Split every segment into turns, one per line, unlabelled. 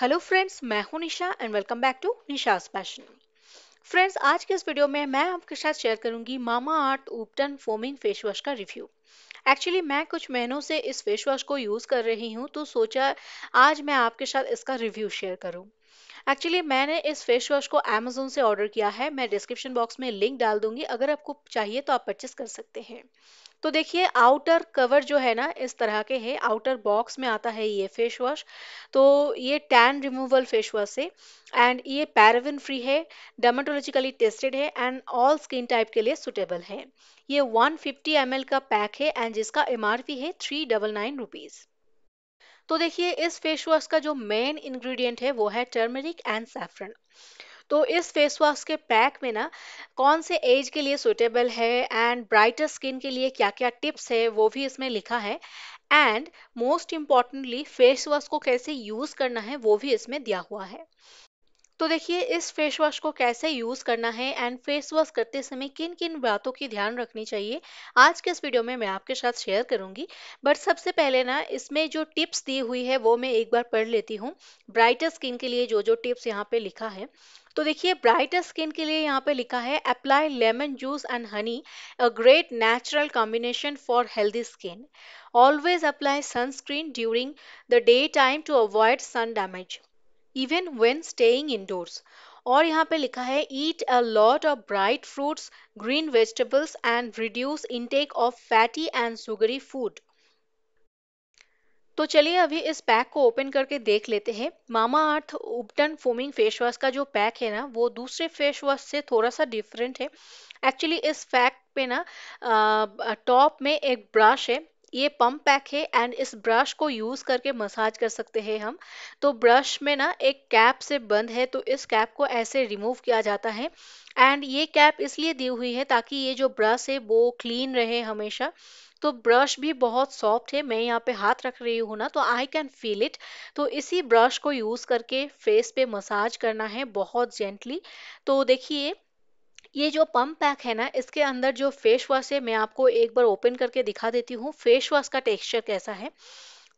hello friends मैं हूं Nisha and welcome back to Nisha special friends आज के इस वीडियो में मैं आपके साथ शेयर करूंगी Mamaearth ubtan foaming face wash का रिव्यू एक्चुअली मैं कुछ महीनों से इस फेस वॉश को यूज़ कर रही हूं तो सोचा आज मैं आपके साथ इसका रिव्यू शेयर करूं एक्चुअली मैंने इस फेस वॉश को अमेजोन से ऑर्डर किया है मैं डिस्क्रिप्शन बॉक्स में लिंक डाल दूंगी अगर आपको चाहिए तो आप परचेस कर सकते हैं तो देखिए आउटर कवर जो है ना इस तरह के हैं आउटर बॉक्स में आता है ये फेस वॉश तो ये टैन रिमूवल फेस वॉश है एंड ये पैराविन फ्री है डर्माटोलॉजिकली टेस्टेड है एंड ऑल स्किन टाइप के लिए सुटेबल है ये 150 फिफ्टी का पैक है एंड जिसका एम है थ्री डबल नाइन रुपीज़ तो देखिए इस फेस वॉश का जो मेन इंग्रेडिएंट है वो है टर्मरिक एंड सैफरन तो इस फेस वॉश के पैक में ना कौन से एज के लिए सुटेबल है एंड ब्राइटर स्किन के लिए क्या क्या टिप्स है वो भी इसमें लिखा है and most importantly face wash को कैसे यूज़ करना है वो भी इसमें दिया हुआ है तो देखिए इस फेस वॉश को कैसे यूज़ करना है एंड फेस वॉश करते समय किन किन बातों की ध्यान रखनी चाहिए आज के इस वीडियो में मैं आपके साथ शेयर करूंगी बट सबसे पहले ना इसमें जो टिप्स दी हुई है वो मैं एक बार पढ़ लेती हूँ ब्राइटर स्किन के लिए जो जो टिप्स यहाँ पे लिखा है तो देखिए ब्राइटर स्किन के लिए यहाँ पे लिखा है apply lemon juice and honey a great natural combination for healthy skin always apply sunscreen during the day time to avoid sun damage even when staying indoors और यहाँ पे लिखा है eat a lot of bright fruits green vegetables and reduce intake of fatty and sugary food तो चलिए अभी इस pack को ओपन करके देख लेते हैं Mamaearth ubtan foaming face wash का जो पैक है ना वो दूसरे फेस वॉश से थोड़ा सा डिफरेंट है एक्चुअली इस पैक पे ना टॉप में एक ब्रश है ये पंप पैक है एंड इस ब्रश को यूज़ करके मसाज कर सकते हैं हम तो ब्रश में ना एक कैप से बंद है तो इस कैप को ऐसे रिमूव किया जाता है एंड ये कैप इसलिए दी हुई है ताकि ये जो ब्रश है वो क्लीन रहे हमेशा तो ब्रश भी बहुत सॉफ्ट है मैं यहाँ पे हाथ रख रही हूँ ना तो आई कैन फील इट तो इसी ब्रश को यूज़ करके फेस पे मसाज करना है बहुत जेंटली तो देखिए ये जो पम्प पैक है ना इसके अंदर जो फेस वॉश है मैं आपको एक बार ओपन करके दिखा देती हूँ फेस वॉश का टेक्सचर कैसा है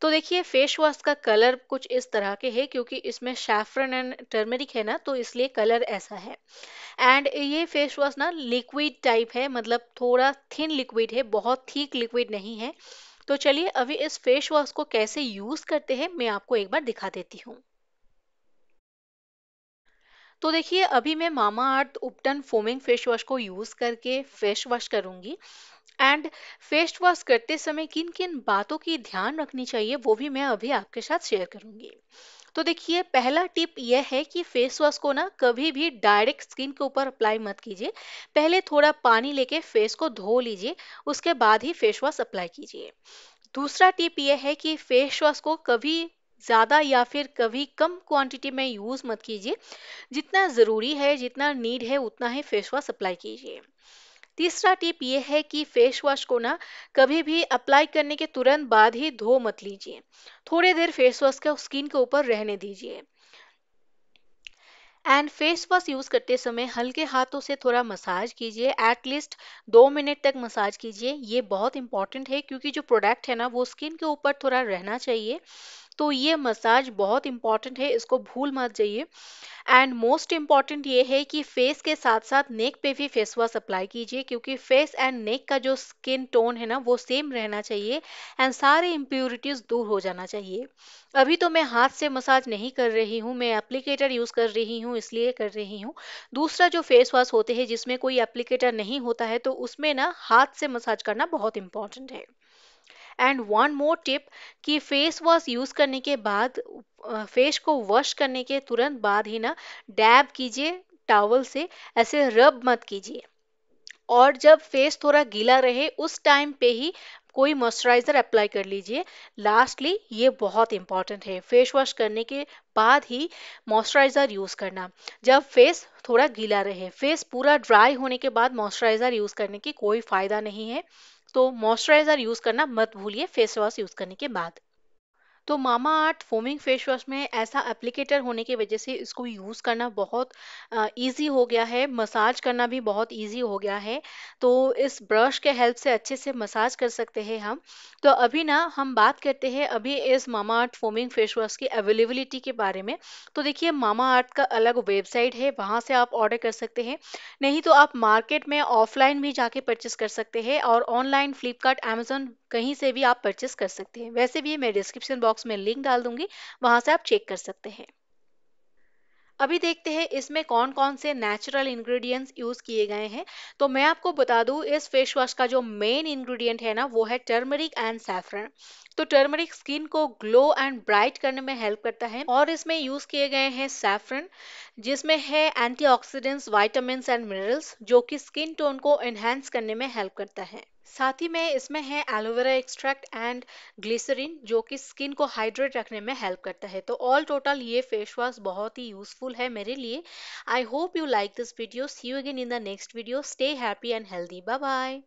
तो देखिए फेस वॉश का कलर कुछ इस तरह के है क्योंकि इसमें सैफरन एंड टर्मेरिक है ना तो इसलिए कलर ऐसा है एंड ये फेस वॉश ना लिक्विड टाइप है मतलब थोड़ा थिन लिक्विड है बहुत थीक लिक्विड नहीं है तो चलिए अभी इस फेस वॉश को कैसे यूज़ करते हैं मैं आपको एक बार दिखा देती हूँ तो देखिए अभी मैं Mamaearth ubtan foaming face wash को यूज़ करके फेस वॉश करूँगी एंड फेस वॉश करते समय किन किन बातों की ध्यान रखनी चाहिए वो भी मैं अभी आपके साथ शेयर करूँगी तो देखिए पहला टिप यह है कि फेस वॉश को ना कभी भी डायरेक्ट स्किन के ऊपर अप्लाई मत कीजिए पहले थोड़ा पानी लेके फेस को धो लीजिए उसके बाद ही फेस वॉश अप्लाई कीजिए दूसरा टिप यह है कि फेस वॉश को कभी ज़्यादा या फिर कभी कम क्वांटिटी में यूज़ मत कीजिए जितना ज़रूरी है जितना नीड है उतना ही फेस वॉश अप्लाई कीजिए तीसरा टिप ये है कि फेस वॉश को ना कभी भी अप्लाई करने के तुरंत बाद ही धो मत लीजिए थोड़ी देर फेस वॉश का स्किन के ऊपर रहने दीजिए एंड फेस वॉश यूज़ करते समय हल्के हाथों से थोड़ा मसाज कीजिए एटलीस्ट दो मिनट तक मसाज कीजिए ये बहुत इंपॉर्टेंट है क्योंकि जो प्रोडक्ट है ना वो स्किन के ऊपर थोड़ा रहना चाहिए तो ये मसाज बहुत इंपॉर्टेंट है इसको भूल मत जाइए एंड मोस्ट इम्पॉर्टेंट ये है कि फेस के साथ साथ नेक पे भी फेस वॉश अप्लाई कीजिए क्योंकि फेस एंड नेक का जो स्किन टोन है ना वो सेम रहना चाहिए एंड सारे इम्प्योरिटीज दूर हो जाना चाहिए अभी तो मैं हाथ से मसाज नहीं कर रही हूँ मैं एप्लीकेटर यूज़ कर रही हूँ इसलिए कर रही हूँ दूसरा जो फेस वॉश होते हैं जिसमें कोई एप्लीकेटर नहीं होता है तो उसमें ना हाथ से मसाज करना बहुत इंपॉर्टेंट है एंड वन मोर टिप कि फेस वॉश यूज़ करने के बाद फेस को वॉश करने के तुरंत बाद ही ना डैब कीजिए टावल से ऐसे रब मत कीजिए और जब फेस थोड़ा गीला रहे उस टाइम पे ही कोई मॉइस्चराइज़र अप्लाई कर लीजिए लास्टली ये बहुत इंपॉर्टेंट है फेस वॉश करने के बाद ही मॉइस्चराइज़र यूज़ करना जब फेस थोड़ा गीला रहे फेस पूरा ड्राई होने के बाद मॉइस्चराइज़र यूज़ करने की कोई फ़ायदा नहीं है तो मॉइस्चराइजर यूज करना मत भूलिए फेस वॉश यूज करने के बाद तो Mamaearth foaming face wash में ऐसा एप्लीकेटर होने की वजह से इसको यूज़ करना बहुत ईजी हो गया है मसाज करना भी बहुत ईजी हो गया है तो इस ब्रश के हेल्प से अच्छे से मसाज कर सकते हैं हम तो अभी ना हम बात करते हैं अभी इस Mamaearth foaming face wash की अवेलेबिलिटी के बारे में तो देखिए मामा आर्ट का अलग वेबसाइट है वहाँ से आप ऑर्डर कर सकते हैं नहीं तो आप मार्केट में ऑफलाइन भी जाके परचेस कर सकते हैं और ऑनलाइन फ्लिपकार्ट अमेजोन कहीं से भी आप परचेस कर सकते हैं वैसे भी मैं डिस्क्रिप्शन बॉक्स में लिंक डाल दूंगी वहां से आप चेक कर सकते हैं अभी देखते हैं इसमें कौन कौन से नेचुरल इंग्रेडिएंट्स यूज किए गए हैं तो मैं आपको बता दूं इस फेस वॉश का जो मेन इंग्रेडिएंट है ना वो है टर्मरिक एंड सैफरन तो टर्मरिक स्किन को ग्लो एंड ब्राइट करने में हेल्प करता है और इसमें यूज किए गए हैं सैफरन जिसमें है एंटी वाइटामिन एंड मिनरल्स जो कि स्किन टोन को एनहेंस करने में हेल्प करता है साथ ही में इसमें है एलोवेरा एक्सट्रैक्ट एंड ग्लिसरीन जो कि स्किन को हाइड्रेट रखने में हेल्प करता है तो ऑल टोटल ये फेस वॉश बहुत ही यूजफुल हेल्पफुल है मेरे लिए I hope you like this video see you again in the next video stay happy and healthy bye bye